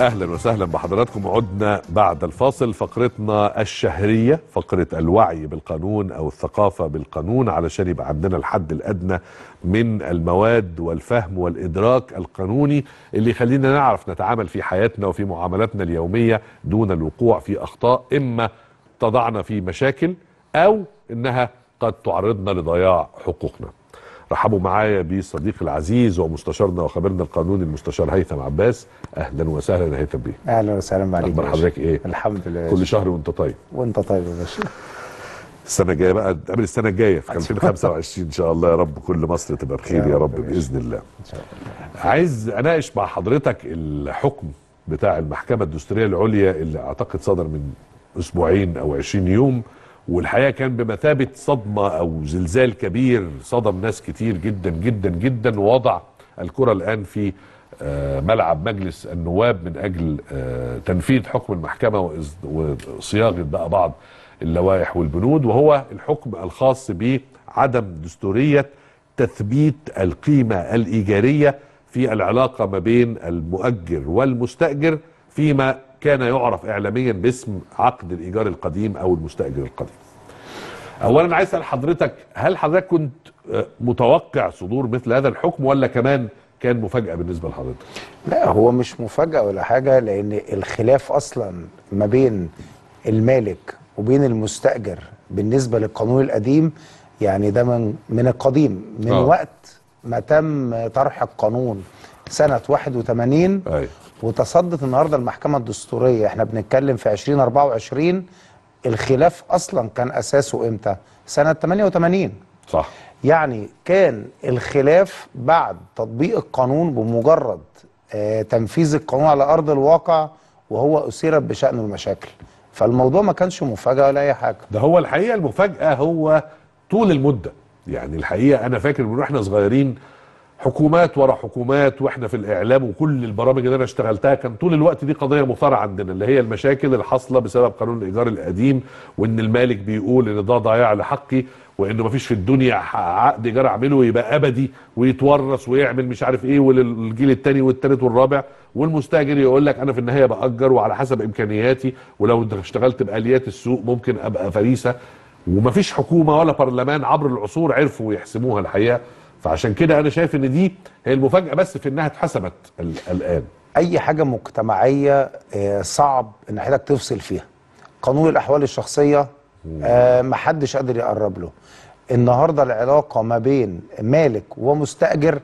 اهلا وسهلا بحضراتكم عدنا بعد الفاصل فقرتنا الشهريه فقره الوعي بالقانون او الثقافه بالقانون علشان يبقى عندنا الحد الادنى من المواد والفهم والادراك القانوني اللي يخلينا نعرف نتعامل في حياتنا وفي معاملاتنا اليوميه دون الوقوع في اخطاء اما تضعنا في مشاكل او انها قد تعرضنا لضياع حقوقنا رحبوا معايا بصديق العزيز ومستشارنا وخبيرنا القانوني المستشار هيثم عباس اهلا وسهلا هيثم بيه اهلا وسهلا بك اخبار حضرتك ايه الحمد لله كل شهر وانت طيب وانت طيب يا باشا السنه الجايه بقى قبل السنه الجايه في 2025 ان شاء الله يا رب كل مصر تبقى بخير يا رب باذن الله ان شاء الله عايز اناقش مع حضرتك الحكم بتاع المحكمه الدستوريه العليا اللي اعتقد صدر من اسبوعين او 20 يوم والحقيقه كان بمثابه صدمه او زلزال كبير صدم ناس كتير جدا جدا جدا ووضع الكره الان في آه، ملعب مجلس النواب من اجل آه، تنفيذ حكم المحكمه وصياغه بقى بعض اللوائح والبنود وهو الحكم الخاص بعدم دستوريه تثبيت القيمه الايجاريه في العلاقه ما بين المؤجر والمستاجر فيما كان يعرف اعلاميا باسم عقد الايجار القديم او المستاجر القديم اولا عايز اسال حضرتك هل حضرتك كنت آه، متوقع صدور مثل هذا الحكم ولا كمان كان مفاجاه بالنسبه لحضرتك لا هو مش مفاجاه ولا حاجه لان الخلاف اصلا ما بين المالك وبين المستاجر بالنسبه للقانون القديم يعني ده من من القديم من أوه. وقت ما تم طرح القانون سنة 81 أيوة. وتصدت النهاردة المحكمة الدستورية احنا بنتكلم في 2024 الخلاف أصلا كان أساسه إمتى؟ سنة 88 صح يعني كان الخلاف بعد تطبيق القانون بمجرد آه تنفيذ القانون على أرض الواقع وهو أثيرت بشأنه المشاكل فالموضوع ما كانش مفاجأة ولا أي حاجة ده هو الحقيقة المفاجأة هو طول المدة يعني الحقيقة أنا فاكر من وإحنا صغيرين حكومات ورا حكومات واحنا في الاعلام وكل البرامج اللي انا اشتغلتها كان طول الوقت دي قضيه مثاره عندنا اللي هي المشاكل الحاصله بسبب قانون الايجار القديم وان المالك بيقول ان ده ضياع لحقي وانه مفيش في الدنيا عقد ايجار اعمله يبقى ابدي ويتورث ويعمل مش عارف ايه وللجيل الثاني والثالث والرابع والمستاجر يقول لك انا في النهايه باجر وعلى حسب امكانياتي ولو اشتغلت باليات السوق ممكن ابقى فريسه ومفيش حكومه ولا برلمان عبر العصور عرفوا يحسموها الحقيقه فعشان كده انا شايف ان دي هي المفاجاه بس في انها اتحسمت الان اي حاجه مجتمعيه آه، صعب ان حضرتك تفصل فيها قانون الاحوال الشخصيه آه، محدش قادر يقرب له النهارده العلاقه ما بين مالك ومستاجر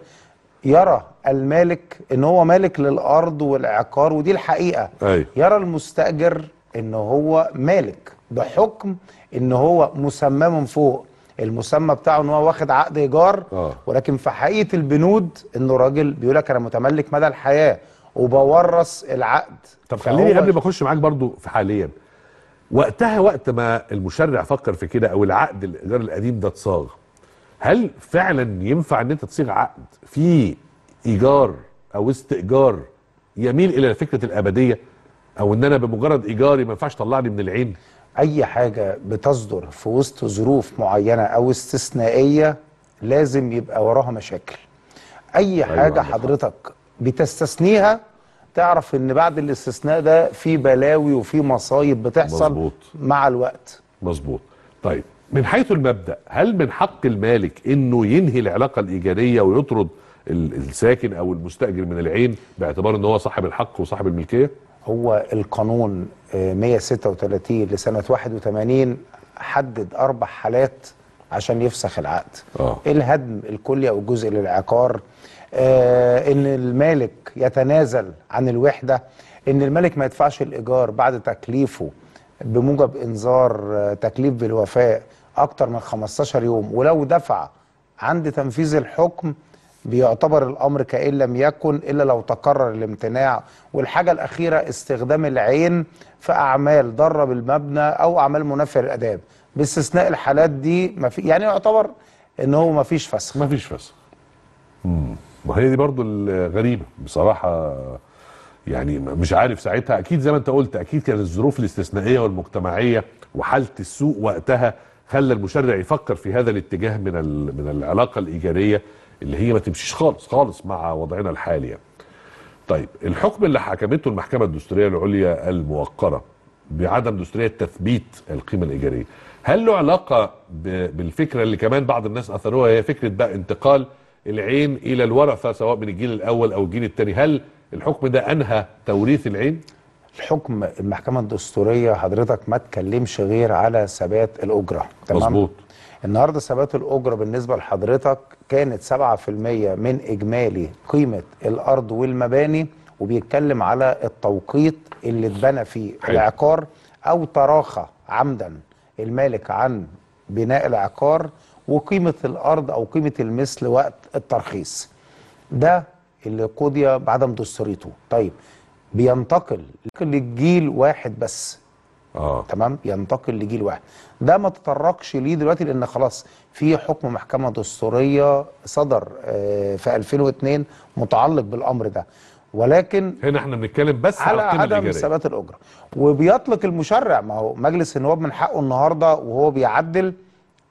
يرى المالك ان هو مالك للارض والعقار ودي الحقيقه أي. أيوة. يرى المستاجر ان هو مالك بحكم ان هو مسمى من فوق المسمى بتاعه ان هو واخد عقد ايجار آه. ولكن في حقيقه البنود انه راجل بيقول لك انا متملك مدى الحياه وبورث العقد طب خليني قبل ما اخش معاك برضو في حاليا وقتها وقت ما المشرع فكر في كده او العقد الايجار القديم ده اتصاغ هل فعلا ينفع ان انت تصيغ عقد في ايجار او استئجار يميل الى فكره الابديه او ان انا بمجرد ايجاري ما ينفعش طلعني من العين اي حاجه بتصدر في وسط ظروف معينه او استثنائيه لازم يبقى وراها مشاكل اي أيوة، حاجه حضرتك بتستثنيها تعرف ان بعد الاستثناء ده في بلاوي وفي مصايب بتحصل مزبوط. مع الوقت مظبوط طيب من حيث المبدا هل من حق المالك انه ينهي العلاقه الايجاريه ويطرد الساكن او المستاجر من العين باعتبار ان هو صاحب الحق وصاحب الملكيه هو القانون 136 لسنه 81 حدد اربع حالات عشان يفسخ العقد أوه. الهدم الكلي او الجزء للعقار آه ان المالك يتنازل عن الوحده ان الملك ما يدفعش الايجار بعد تكليفه بموجب انذار آه، تكليف بالوفاء اكتر من 15 يوم ولو دفع عند تنفيذ الحكم بيعتبر الامر كان لم يكن الا لو تكرر الامتناع والحاجه الاخيره استخدام العين في اعمال ضاره بالمبنى او اعمال منافيه للاداب باستثناء الحالات دي ما في يعني يعتبر ان هو ما فيش فسخ ما فيش فسخ امم وهي دي برضو الغريبه بصراحه يعني مش عارف ساعتها اكيد زي ما انت قلت اكيد كانت الظروف الاستثنائيه والمجتمعيه وحاله السوق وقتها خلى المشرع يفكر في هذا الاتجاه من من العلاقه الايجاريه اللي هي ما تمشيش خالص خالص مع وضعنا الحالي يعني. طيب الحكم اللي حكمته المحكمه الدستوريه العليا الموقره بعدم دستوريه تثبيت القيمه الايجاريه هل له علاقه بالفكره اللي كمان بعض الناس اثروها هي فكره بقى انتقال العين الى الورثه سواء من الجيل الاول او الجيل الثاني هل الحكم ده انهى توريث العين الحكم المحكمه الدستوريه حضرتك ما تكلمش غير على ثبات الاجره تمام مظبوط النهارده ثبات الاجره بالنسبه لحضرتك كانت 7% من اجمالي قيمه الارض والمباني وبيتكلم على التوقيت اللي اتبنى فيه العقار او تراخى عمدا المالك عن بناء العقار وقيمه الارض او قيمه المثل وقت الترخيص ده اللي قضي بعدم دستوريته طيب بينتقل للجيل واحد بس آه. تمام ينتقل لجيل واحد ده ما تطرقش ليه دلوقتي لان خلاص في حكم محكمه دستوريه صدر آه، في 2002 متعلق بالامر ده ولكن هنا احنا بنتكلم بس على عدم ثبات الاجره وبيطلق المشرع ما هو مجلس النواب من حقه النهارده وهو بيعدل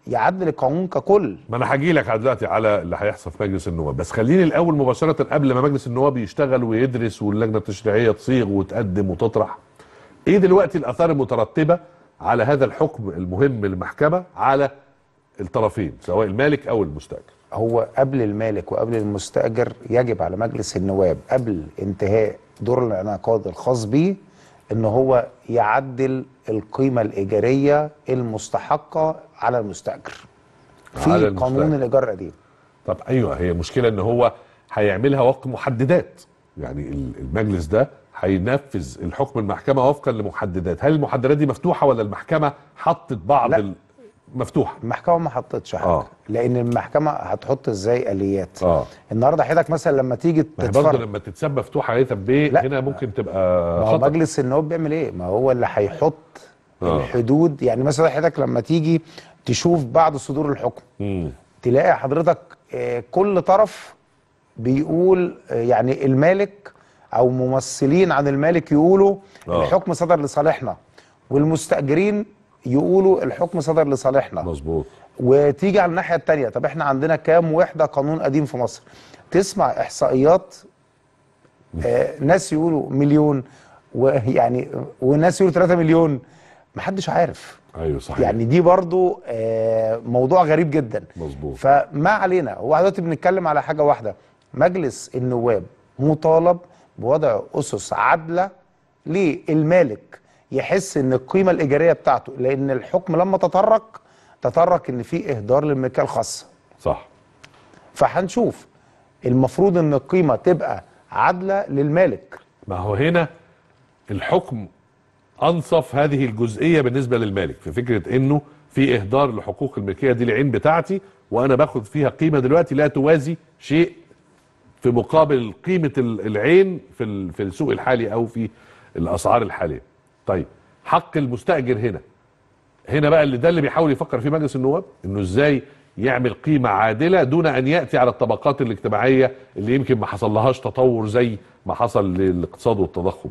يعدل القانون ككل ما انا هجي لك دلوقتي على اللي هيحصل في مجلس النواب بس خليني الاول مباشره قبل ما مجلس النواب يشتغل ويدرس واللجنه التشريعيه تصيغ وتقدم وتطرح ايه دلوقتي الاثار المترتبه على هذا الحكم المهم للمحكمه على الطرفين سواء المالك او المستاجر هو قبل المالك وقبل المستاجر يجب على مجلس النواب قبل انتهاء دور الانعقاد الخاص به ان هو يعدل القيمه الايجاريه المستحقه على المستاجر في على المستأجر. قانون الايجار القديم طب ايوه هي مشكله ان هو هيعملها وقت محددات يعني المجلس ده هينفذ الحكم المحكمه وفقا لمحددات هل المحددات دي مفتوحه ولا المحكمه حطت بعض لا. مفتوحه المحكمه ما حطتش حاجه آه. لان المحكمه هتحط ازاي اليات آه. النهارده حضرتك مثلا لما تيجي تتفرج برضه لما تتساب مفتوحه هي طب هنا ممكن تبقى ما هو مجلس النواب بيعمل ايه ما هو اللي هيحط آه. الحدود يعني مثلا حضرتك لما تيجي تشوف بعض صدور الحكم م. تلاقي حضرتك آه، كل طرف بيقول يعني المالك او ممثلين عن المالك يقولوا آه. الحكم صدر لصالحنا والمستاجرين يقولوا الحكم صدر لصالحنا مظبوط وتيجي على الناحيه الثانيه طب احنا عندنا كام وحده قانون قديم في مصر تسمع احصائيات آه ناس يقولوا مليون ويعني وناس يقولوا 3 مليون محدش عارف ايوه صحيح يعني دي برضو آه موضوع غريب جدا مظبوط فما علينا هو دلوقتي بنتكلم على حاجه واحده مجلس النواب مطالب بوضع أسس عادلة للمالك يحس ان القيمه الايجاريه بتاعته لان الحكم لما تطرق تطرق ان في اهدار للملكيه الخاصه صح فهنشوف المفروض ان القيمه تبقى عادله للمالك ما هو هنا الحكم انصف هذه الجزئيه بالنسبه للمالك في فكره انه في اهدار لحقوق الملكيه دي العين بتاعتي وانا باخد فيها قيمه دلوقتي لا توازي شيء في مقابل قيمه العين في في السوق الحالي او في الاسعار الحاليه طيب حق المستاجر هنا هنا بقى اللي ده اللي بيحاول يفكر فيه مجلس النواب انه ازاي يعمل قيمه عادله دون ان ياتي على الطبقات الاجتماعيه اللي يمكن ما حصل لهاش تطور زي ما حصل للاقتصاد والتضخم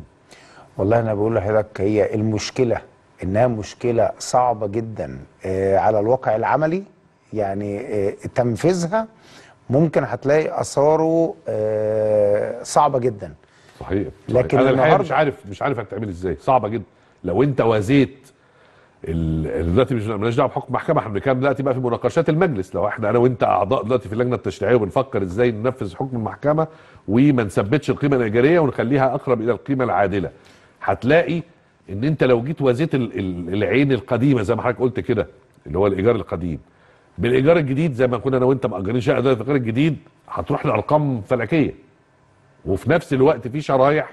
والله انا بقول لحضرتك هي المشكله انها مشكله صعبه جدا آه، على الواقع العملي يعني آه، تنفيذها ممكن هتلاقي اثاره آه، صعبه جدا صحيح, صحيح. لكن انا الحقيقه مش عارف مش عارف هتعمل ازاي صعبه جدا لو انت وازيت دلوقتي مش مالناش دعوه بحكم محكمه احنا بنتكلم دلوقتي بقى في مناقشات المجلس لو احنا انا وانت اعضاء دلوقتي في اللجنه التشريعيه وبنفكر ازاي ننفذ حكم المحكمه وما نثبتش القيمه الايجاريه ونخليها اقرب الى القيمه العادله هتلاقي ان انت لو جيت وازيت العين القديمه زي ما حضرتك قلت كده اللي هو الايجار القديم بالايجار الجديد زي ما كنا انا وانت مأجرين شقه دلوقتي الايجار الجديد هتروح لارقام فلكيه وفي نفس الوقت في شرايح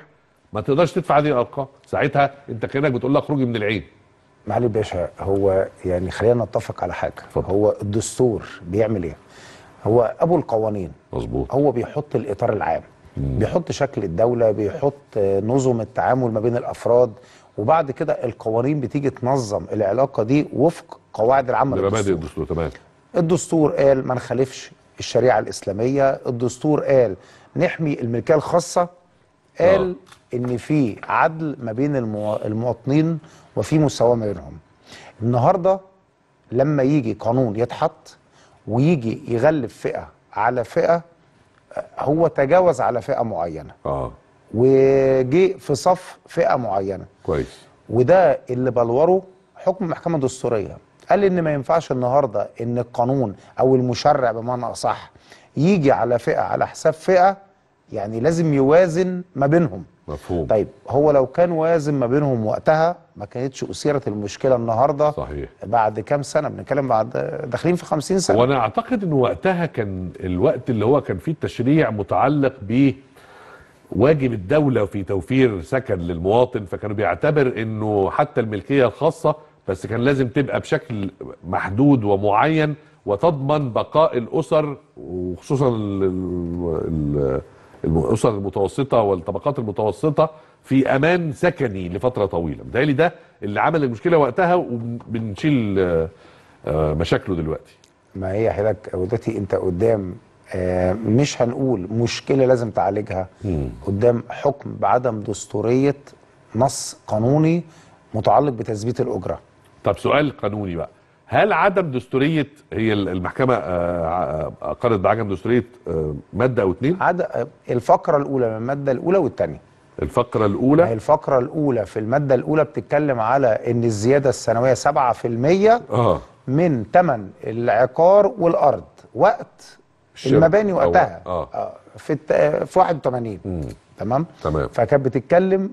ما تقدرش تدفع هذه الارقام ساعتها انت كانك بتقول لها اخرجي من العين معالي الباشا هو يعني خلينا نتفق على حاجه فضل. هو الدستور بيعمل ايه هو ابو القوانين مظبوط هو بيحط الاطار العام مم. بيحط شكل الدوله بيحط نظم التعامل ما بين الافراد وبعد كده القوانين بتيجي تنظم العلاقه دي وفق قواعد العمل الدستور الدستور تمام الدستور قال ما نخالفش الشريعه الاسلاميه الدستور قال نحمي الملكيه الخاصه قال أوه. ان في عدل ما بين المواطنين وفي مساواه ما بينهم النهارده لما يجي قانون يتحط ويجي يغلب فئه على فئه هو تجاوز على فئه معينه اه وجي في صف فئه معينه كويس وده اللي بلوره حكم المحكمه الدستوريه قال لي ان ما ينفعش النهارده ان القانون او المشرع بمعنى اصح يجي على فئه على حساب فئه يعني لازم يوازن ما بينهم مفهوم طيب هو لو كان وازن ما بينهم وقتها ما كانتش اثيرت المشكله النهارده صحيح بعد كام سنه بنتكلم بعد داخلين في 50 سنه وانا اعتقد ان وقتها كان الوقت اللي هو كان فيه التشريع متعلق ب واجب الدوله في توفير سكن للمواطن فكانوا بيعتبر انه حتى الملكيه الخاصه بس كان لازم تبقى بشكل محدود ومعين وتضمن بقاء الاسر وخصوصا الاسر المتوسطه والطبقات المتوسطه في امان سكني لفتره طويله متهيألي ده اللي عمل المشكله وقتها وبنشيل آه، مشاكله دلوقتي ما هي حضرتك قدوتي انت قدام آه، مش هنقول مشكله لازم تعالجها قدام حكم بعدم دستوريه نص قانوني متعلق بتثبيت الاجره طب سؤال قانوني بقى هل عدم دستوريه هي المحكمه آه، آه، آه، قررت بعدم دستوريه ماده او اتنين الفقره الاولى من الماده الاولى والتانية الفقره الاولى يعني الفقره الاولى في الماده الاولى بتتكلم على ان الزياده السنويه 7% اه من تمن العقار والارض وقت المباني وقتها آه. آه. في الت... في 81 مم. تمام تمام فكانت بتتكلم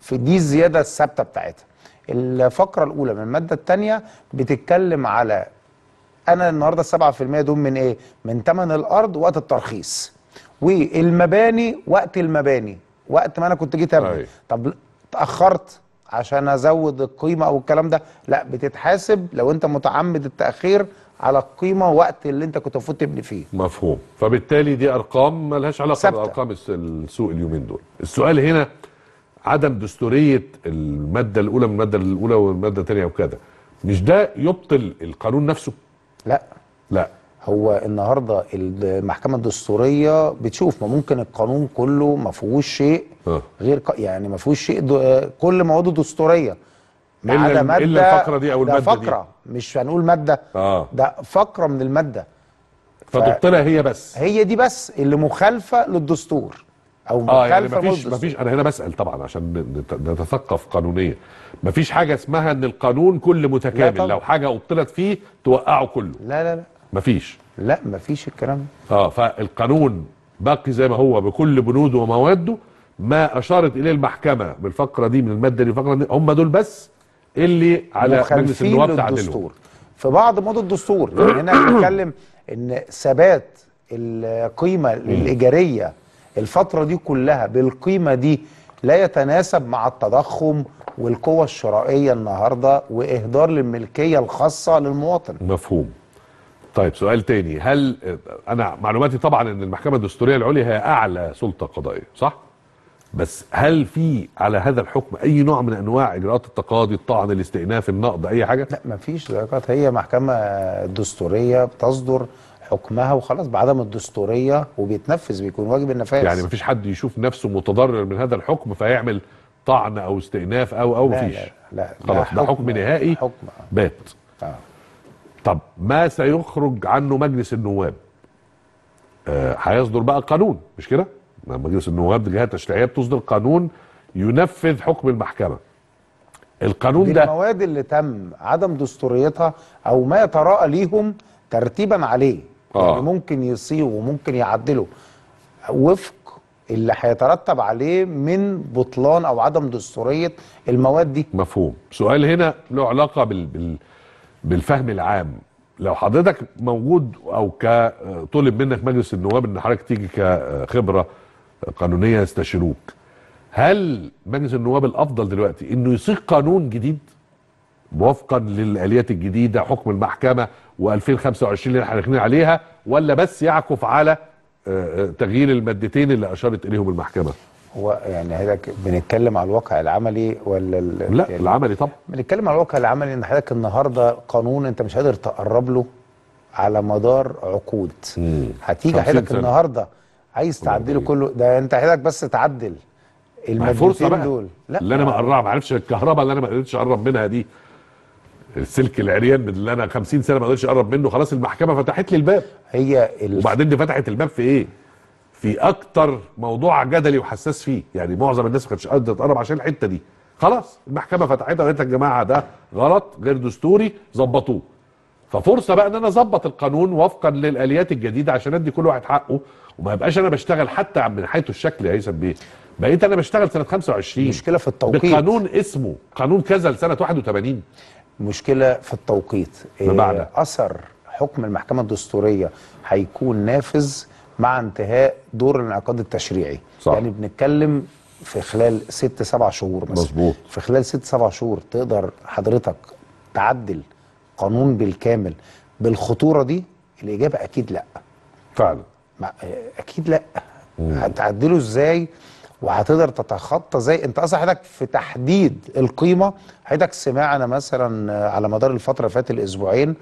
في دي الزياده الثابته بتاعتها الفقرة الأولى من المادة الثانية بتتكلم على أنا النهاردة السبعة في المية دول من إيه؟ من تمن الأرض وقت الترخيص والمباني وقت المباني وقت ما أنا كنت جيت أبني أيوة. طب تأخرت عشان أزود القيمة أو الكلام ده لا بتتحاسب لو أنت متعمد التأخير على القيمه وقت اللي انت كنت المفروض تبني فيه مفهوم فبالتالي دي ارقام ملهاش علاقه بارقام السوق اليومين دول السؤال هنا عدم دستوريه الماده الاولى من الماده الاولى والماده الثانيه وكذا مش ده يبطل القانون نفسه لا لا هو النهارده المحكمه الدستوريه بتشوف ما ممكن القانون كله ما فيهوش شيء آه. غير يعني ما فيهوش شيء كل مواده دستوريه ما عدا ماده الا الفقره دي او الماده فقره دي. مش هنقول ماده آه. ده فقره من الماده فتبطلها هي بس هي دي بس اللي مخالفه للدستور او اه يعني مفيش مفيش انا هنا بسال طبعا عشان نتثقف قانونيا مفيش حاجه اسمها ان القانون كل متكامل لو حاجه ابطلت فيه توقعه كله لا لا لا مفيش لا مفيش الكلام اه فالقانون باقي زي ما هو بكل بنوده ومواده ما اشارت اليه المحكمه بالفقره دي من الماده دي الفقره دي هم دول بس اللي على مجلس النواب تعدلهم في بعض مواد الدستور يعني هنا بنتكلم ان ثبات القيمه الايجاريه الفترة دي كلها بالقيمة دي لا يتناسب مع التضخم والقوة الشرائية النهاردة وإهدار للملكية الخاصة للمواطن مفهوم طيب سؤال تاني هل أنا معلوماتي طبعا أن المحكمة الدستورية العليا هي أعلى سلطة قضائية صح؟ بس هل في على هذا الحكم اي نوع من انواع اجراءات التقاضي الطعن الاستئناف النقض اي حاجه لا مفيش اجراءات هي محكمه دستوريه بتصدر حكمها وخلاص بعدم الدستوريه وبيتنفذ بيكون واجب النفاذ يعني مفيش حد يشوف نفسه متضرر من هذا الحكم فيعمل طعن او استئناف او او مفيش لا لا, لا خلاص ده حكم نهائي حكم بات آه. طب ما سيخرج عنه مجلس النواب آه، هيصدر آه بقى قانون مش كده مجلس النواب جهه تشريعيه بتصدر قانون ينفذ حكم المحكمه القانون ده المواد اللي تم عدم دستوريتها او ما يتراءى ليهم ترتيبا عليه يعني آه. يعني ممكن يصيغه وممكن يعدله وفق اللي هيترتب عليه من بطلان او عدم دستوريه المواد دي مفهوم سؤال هنا له علاقه بال... بال... بالفهم العام لو حضرتك موجود او كطلب منك مجلس النواب ان حضرتك تيجي كخبره قانونيه يستشيروك هل مجلس النواب الافضل دلوقتي انه يصيغ قانون جديد وفقا للآليات الجديدة حكم المحكمة و2025 اللي احنا داخلين عليها ولا بس يعكف على آه، آه، تغيير المادتين اللي أشارت إليهم المحكمة؟ هو يعني حضرتك بنتكلم على الواقع العملي ولا لا يعني العملي طبعا بنتكلم على الواقع العملي ان حضرتك النهارده قانون انت مش قادر تقرب له على مدار عقود هتيجي حضرتك النهارده عايز تعدله كله ده انت حضرتك بس تعدل المادتين دول لا اللي انا مقربها ما عرفش الكهرباء اللي انا ما قدرتش اقرب منها دي السلك العريان اللي انا 50 سنه ما قدرتش اقرب منه خلاص المحكمه فتحت لي الباب هي ال... وبعدين دي فتحت الباب في ايه؟ في اكتر موضوع جدلي وحساس فيه يعني معظم الناس ما كانتش قادره تقرب عشان الحته دي خلاص المحكمه فتحتها وقالت يا جماعه ده غلط غير دستوري ظبطوه ففرصه بقى ان انا اظبط القانون وفقا للاليات الجديده عشان ادي كل واحد حقه وما يبقاش انا بشتغل حتى من حيث الشكل يا هيثم بيه بقيت انا بشتغل سنه 25 مشكله في التوقيت بقانون اسمه قانون كذا لسنه 81 مشكله في التوقيت إيه، بمعنى اثر حكم المحكمه الدستوريه هيكون نافذ مع انتهاء دور الانعقاد التشريعي صح. يعني بنتكلم في خلال ست سبع شهور مثلا مظبوط في خلال ست سبع شهور تقدر حضرتك تعدل قانون بالكامل بالخطوره دي الاجابه اكيد لا فعلا اكيد لا هتعدله ازاي وهتقدر تتخطى زي انت اصلا حضرتك في تحديد القيمه حضرتك سمعنا مثلا على مدار الفتره اللي فاتت الاسبوعين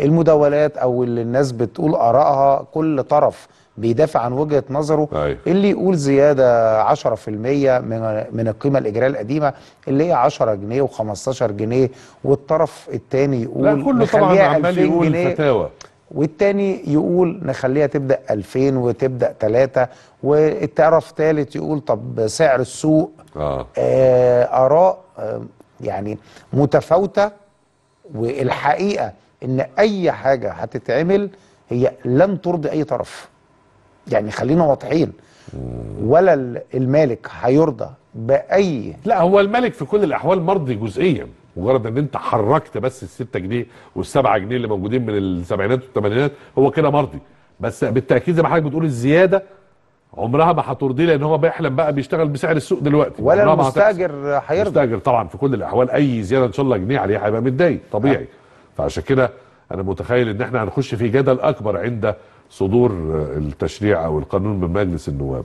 المداولات او اللي الناس بتقول ارائها كل طرف بيدافع عن وجهه نظره أيوه. اللي يقول زياده 10% من من القيمه الاجاريه القديمه اللي هي 10 جنيه و15 جنيه والطرف الثاني يقول لا كله طبعا عمال يقول فتاوى والتاني يقول نخليها تبدا 2000 وتبدا 3 والطرف الثالث يقول طب سعر السوق آه. آه اراء آه يعني متفاوته والحقيقه ان اي حاجه هتتعمل هي لن ترضي اي طرف يعني خلينا واضحين ولا المالك هيرضى باي لا هو المالك في كل الاحوال مرضي جزئيا مجرد ان انت حركت بس ال 6 جنيه وال 7 جنيه اللي موجودين من السبعينات والثمانينات هو كده مرضي بس بالتاكيد زي ما حضرتك بتقول الزياده عمرها ما هترضيه لان هو بيحلم بقى بيشتغل بسعر السوق دلوقتي ولا المستاجر هيرضى المستاجر طبعا في كل الاحوال اي زياده ان شاء الله جنيه عليها هيبقى متضايق طبيعي أه. فعشان كده انا متخيل ان احنا هنخش في جدل اكبر عند صدور التشريع او القانون من مجلس النواب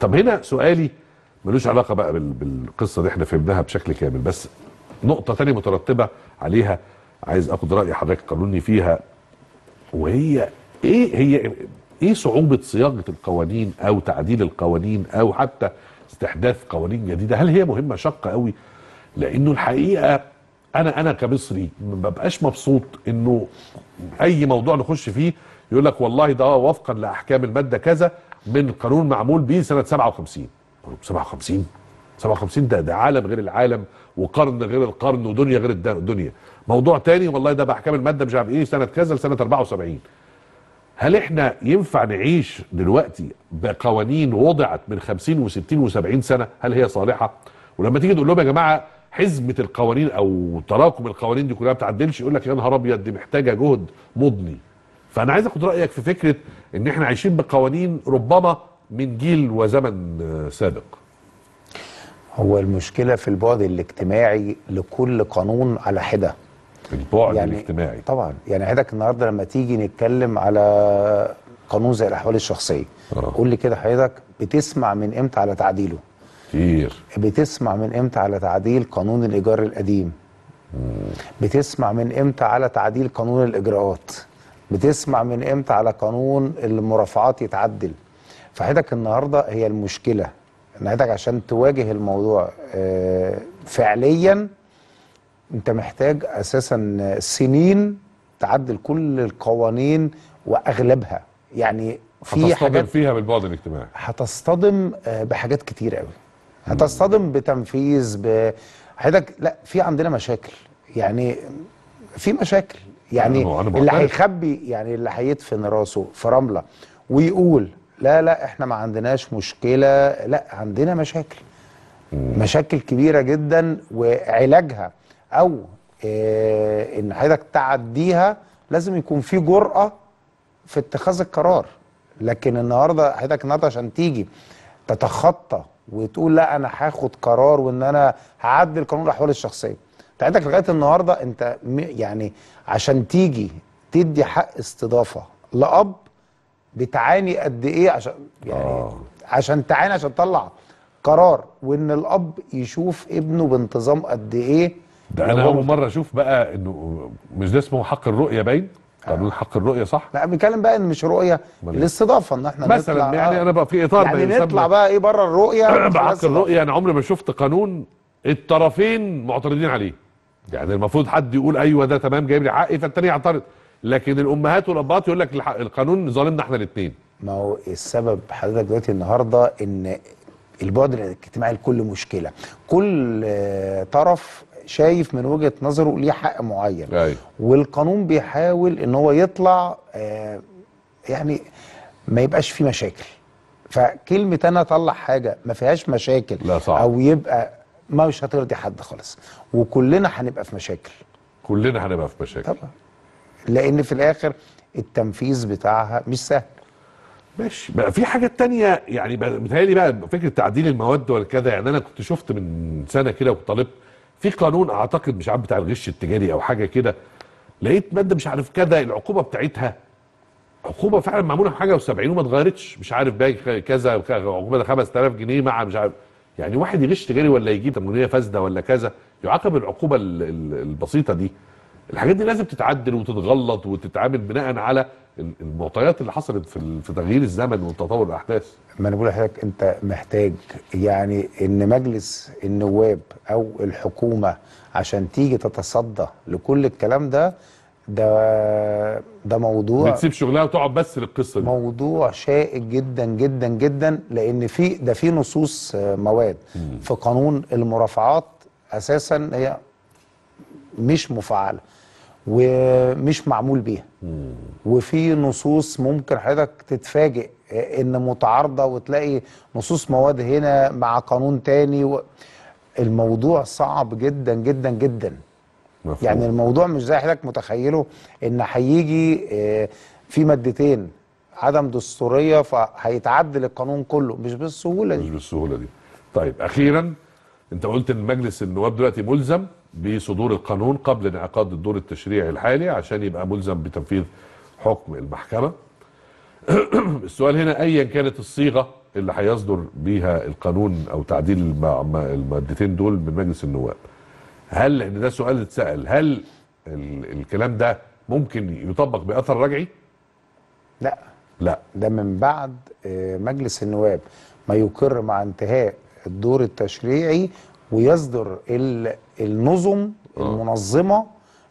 طب هنا سؤالي ملوش علاقه بقى بالقصه دي احنا فهمناها بشكل كامل بس نقطه ثانيه مترتبه عليها عايز اخد راي حضرتك قانوني فيها وهي ايه هي ايه صعوبه صياغه القوانين او تعديل القوانين او حتى استحداث قوانين جديده هل هي مهمه شاقه قوي لانه الحقيقه انا انا كمصري ما ببقاش مبسوط انه اي موضوع نخش فيه يقول لك والله ده وفقا لاحكام الماده كذا من قانون معمول به سنه 57 57 57 ده ده عالم غير العالم وقرن غير القرن ودنيا غير الدنيا موضوع تاني والله ده باحكام الماده مش عارف ايه سنه كذا لسنه 74 هل احنا ينفع نعيش دلوقتي بقوانين وضعت من 50 و60 و70 سنه هل هي صالحه ولما تيجي تقول لهم يا جماعه حزمه القوانين او تراكم القوانين دي كلها ما بتعدلش يقول لك يا نهار ابيض دي محتاجه جهد مضني فانا عايز اخد رايك في فكره ان احنا عايشين بقوانين ربما من جيل وزمن سابق هو المشكلة في البعد الاجتماعي لكل قانون على حدة البعد يعني الاجتماعي طبعا يعني حدك النهاردة لما تيجي نتكلم على قانون زي الأحوال الشخصية أوه. قول لي كده حضرتك بتسمع من امتى على تعديله كتير بتسمع من امتى على تعديل قانون الإيجار القديم مم. بتسمع من امتى على تعديل قانون الإجراءات بتسمع من امتى على قانون المرافعات يتعدل فحضرتك النهارده هي المشكله انعتك عشان تواجه الموضوع آه، فعليا انت محتاج اساسا سنين تعدل كل القوانين واغلبها يعني في هتصطدم حاجات فيها بالبعد الاجتماعي هتصطدم آه، بحاجات كتير قوي هتصطدم بتنفيذ ب حضرتك لا في عندنا مشاكل يعني في مشاكل يعني اللي هيخبي يعني اللي هيدفن راسه في رمله ويقول لا لا احنا ما عندناش مشكله لا عندنا مشاكل مشاكل كبيره جدا وعلاجها او اه ان حضرتك تعديها لازم يكون في جرأه في اتخاذ القرار لكن النهارده حضرتك النهارده عشان تيجي تتخطى وتقول لا انا هاخد قرار وان انا هعدل قانون الاحوال الشخصيه عندك لغايه النهارده انت يعني عشان تيجي تدي حق استضافه لاب بتعاني قد ايه عشان يعني آه. عشان تعاني عشان تطلع قرار وان الاب يشوف ابنه بانتظام قد ايه ده انا اول مره اشوف بقى انه مش ده اسمه حق الرؤيه باين آه. قانون حق الرؤيه صح؟ لا بنتكلم بقى ان مش رؤيه الاستضافه ان احنا مثلا نطلع يعني آه. انا بقى في اطار يعني نطلع بقى ايه بره الرؤيه حق الرؤيه انا عمري ما شفت قانون الطرفين معترضين عليه يعني المفروض حد يقول ايوه ده تمام جايب لي حقي فالتاني يعترض لكن الامهات والابهات يقول لك القانون ظالمنا احنا الاثنين ما هو السبب حضرتك دلوقتي النهارده ان البعد الاجتماعي لكل مشكله كل طرف شايف من وجهه نظره ليه حق معين أي. والقانون بيحاول ان هو يطلع آه، يعني ما يبقاش فيه مشاكل فكلمه انا اطلع حاجه ما فيهاش مشاكل لا صعب. او يبقى ما مش هترضي حد خالص وكلنا هنبقى في مشاكل كلنا هنبقى في مشاكل طبعا لان في الاخر التنفيذ بتاعها مش سهل ماشي بقى في حاجة تانية يعني متهيألي بقى فكرة تعديل المواد ولا كذا يعني أنا كنت شفت من سنة كده وطالب في قانون أعتقد مش عارف بتاع الغش التجاري أو حاجة كده لقيت مادة مش عارف كذا العقوبة بتاعتها عقوبة فعلا معمولة في حاجة و70 وما اتغيرتش مش عارف باقي كذا عقوبة ده 5000 جنيه مع مش عارف يعني واحد يغش تجاري ولا يجيب تمويلية فاسدة ولا كذا يعاقب العقوبة البسيطة دي الحاجات دي لازم تتعدل وتتغلط وتتعامل بناء على المعطيات اللي حصلت في في تغيير الزمن وتطور الاحداث ما انا بقول لحضرتك انت محتاج يعني ان مجلس النواب او الحكومه عشان تيجي تتصدى لكل الكلام ده ده ده موضوع بتسيب شغلها وتقعد بس للقصه دي موضوع شائك جدا جدا جدا لان في ده في نصوص آه، مواد في قانون المرافعات اساسا هي مش مفعله ومش معمول بيها وفي نصوص ممكن حضرتك تتفاجئ ان متعارضه وتلاقي نصوص مواد هنا مع قانون تاني و... الموضوع صعب جدا جدا جدا مفهوم. يعني الموضوع مش زي حضرتك متخيله ان هيجي آه، في مادتين عدم دستوريه فهيتعدل القانون كله مش بالسهوله دي مش بالسهوله دي طيب اخيرا انت قلت ان مجلس النواب دلوقتي ملزم بصدور القانون قبل انعقاد الدور التشريعي الحالي عشان يبقى ملزم بتنفيذ حكم المحكمة السؤال هنا ايا كانت الصيغة اللي هيصدر بيها القانون او تعديل المادتين دول من مجلس النواب هل ان ده سؤال اتسال هل الكلام ده ممكن يطبق باثر رجعي لا لا ده من بعد آه، مجلس النواب ما يقر مع انتهاء الدور التشريعي ويصدر النظم آه. المنظمه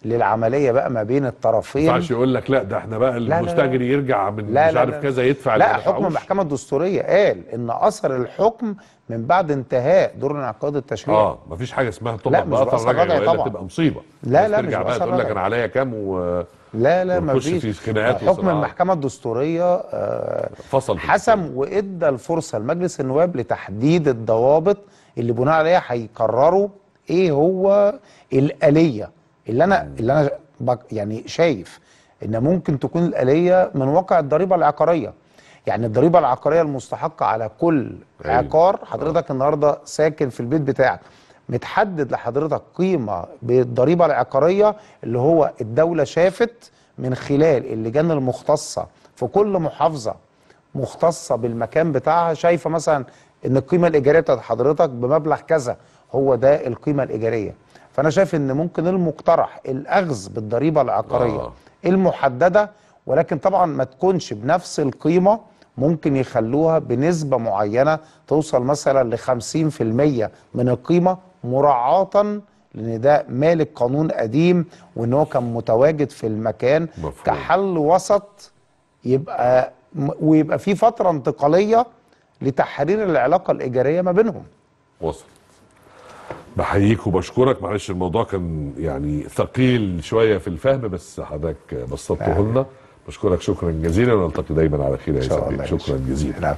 للعمليه بقى ما بين الطرفين ما ينفعش يقول لك لا ده احنا بقى المستاجر يرجع من لا مش عارف كذا يدفع لا حكم المحكمه الدستوريه قال ان اثر الحكم من بعد انتهاء دور انعقاد التشريع اه مفيش حاجه اسمها بقى اثر رجعي طبعا تبقى مصيبه لا لا ترجع بقى تقول لك انا عليا كام و لا لا ما فيش في حكم المحكمه الدستوريه آه فصل حسم وادى الفرصه لمجلس النواب لتحديد الضوابط اللي بناء عليها هيقرروا ايه هو الاليه اللي انا اللي انا يعني شايف ان ممكن تكون الاليه من واقع الضريبه العقاريه يعني الضريبه العقاريه المستحقه على كل أيوة. عقار آه. حضرتك النهارده ساكن في البيت بتاعك متحدد لحضرتك قيمه بالضريبه العقاريه اللي هو الدوله شافت من خلال اللجان المختصه في كل محافظه مختصه بالمكان بتاعها شايفه مثلا ان القيمه الايجاريه بتاعت حضرتك بمبلغ كذا هو ده القيمه الايجاريه فانا شايف ان ممكن المقترح الاخذ بالضريبه العقاريه آه. المحدده ولكن طبعا ما تكونش بنفس القيمه ممكن يخلوها بنسبه معينه توصل مثلا ل 50% من القيمه مراعاه لان ده مالك قانون قديم وان هو كان متواجد في المكان مفهوم. كحل وسط يبقى ويبقى في فتره انتقاليه لتحرير العلاقه الايجاريه ما بينهم وصل بحييك وبشكرك معلش الموضوع كان يعني ثقيل شويه في الفهم بس حضرتك بسطته نعم. لنا بشكرك شكرا جزيلا ونلتقي دايما على خير يا شكرا جزيلا نعم.